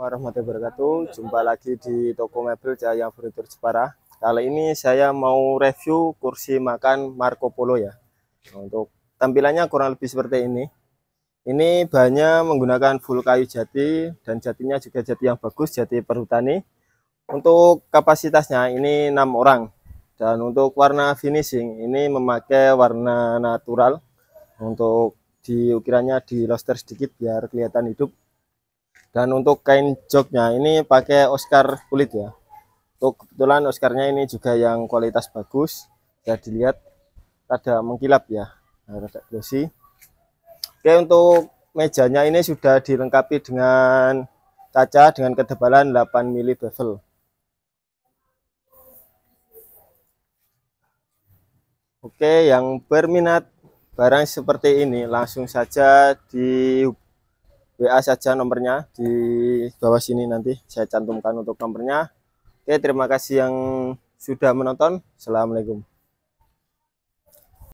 warahmatullahi wabarakatuh. Jumpa lagi di toko mebel Jaya Furnitur Jepara. Kali ini saya mau review kursi makan Marco Polo ya. Untuk tampilannya kurang lebih seperti ini. Ini bahannya menggunakan full kayu jati dan jatinya juga jati yang bagus, jati perhutani. Untuk kapasitasnya ini 6 orang. Dan untuk warna finishing ini memakai warna natural. Untuk di ukirannya di loster sedikit biar kelihatan hidup dan untuk kain joknya ini pakai Oscar kulit ya untuk kebetulan Oscarnya ini juga yang kualitas bagus sudah dilihat ada mengkilap ya nah, ada glossy oke untuk mejanya ini sudah dilengkapi dengan kaca dengan ketebalan 8 mili bevel Oke, yang berminat barang seperti ini langsung saja di WA saja nomornya di bawah sini nanti saya cantumkan untuk nomornya. Oke, terima kasih yang sudah menonton. Assalamualaikum.